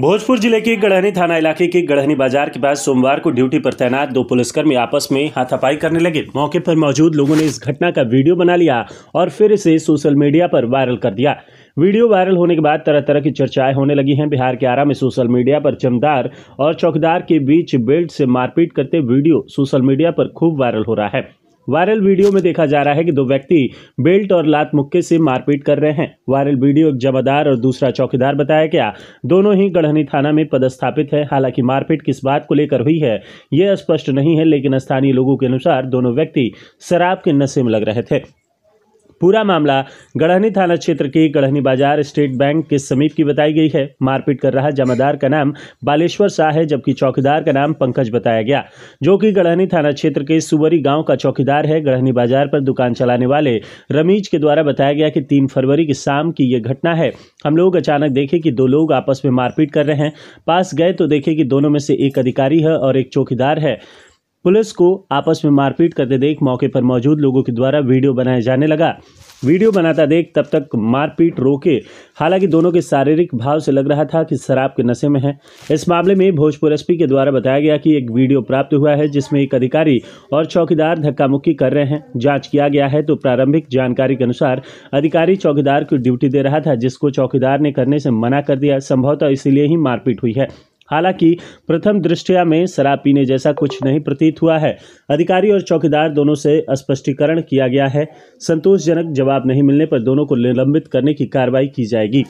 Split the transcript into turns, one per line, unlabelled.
भोजपुर जिले के गढ़हनी थाना इलाके के गढ़हनी बाजार के पास सोमवार को ड्यूटी पर तैनात दो पुलिसकर्मी आपस में हाथापाई करने लगे मौके पर मौजूद लोगों ने इस घटना का वीडियो बना लिया और फिर इसे सोशल मीडिया पर वायरल कर दिया वीडियो वायरल होने के बाद तरह तरह की चर्चाएं होने लगी हैं बिहार के आरा में सोशल मीडिया पर चमदार और चौकीदार के बीच बेल्ट से मारपीट करते वीडियो सोशल मीडिया पर खूब वायरल हो रहा है वायरल वीडियो में देखा जा रहा है कि दो व्यक्ति बेल्ट और लात मुक्के से मारपीट कर रहे हैं वायरल वीडियो एक जमादार और दूसरा चौकीदार बताया गया दोनों ही गढ़नी थाना में पदस्थापित है हालांकि मारपीट किस बात को लेकर हुई है यह स्पष्ट नहीं है लेकिन स्थानीय लोगों के अनुसार दोनों व्यक्ति शराब के नशे में लग रहे थे पूरा मामला गढ़हनी थाना क्षेत्र के गढ़हनी बाजार स्टेट बैंक के समीप की बताई गई है मारपीट कर रहा जमादार का नाम बालेश्वर शाह है जबकि चौकीदार का नाम पंकज बताया गया जो कि गढ़हनी थाना क्षेत्र के सुवरी गांव का चौकीदार है गढ़हनी बाजार पर दुकान चलाने वाले रमीज के द्वारा बताया गया कि तीन फरवरी की शाम की यह घटना है हम लोग अचानक देखे कि दो लोग आपस में मारपीट कर रहे हैं पास गए तो देखे कि दोनों में से एक अधिकारी है और एक चौकीदार है पुलिस को आपस में मारपीट करते देख मौके पर मौजूद लोगों के द्वारा वीडियो बनाया जाने लगा वीडियो बनाता देख तब तक मारपीट रोके हालांकि दोनों के शारीरिक भाव से लग रहा था कि शराब के नशे में है इस मामले में भोजपुर एसपी के द्वारा बताया गया कि एक वीडियो प्राप्त हुआ है जिसमें एक अधिकारी और चौकीदार धक्का मुक्की कर रहे हैं जांच किया गया है तो प्रारंभिक जानकारी के अनुसार अधिकारी चौकीदार को ड्यूटी दे रहा था जिसको चौकीदार ने करने से मना कर दिया संभवतः इसीलिए ही मारपीट हुई है हालांकि प्रथम दृष्टया में शराब पीने जैसा कुछ नहीं प्रतीत हुआ है अधिकारी और चौकीदार दोनों से स्पष्टीकरण किया गया है संतोषजनक जवाब नहीं मिलने पर दोनों को निलंबित करने की कार्रवाई की जाएगी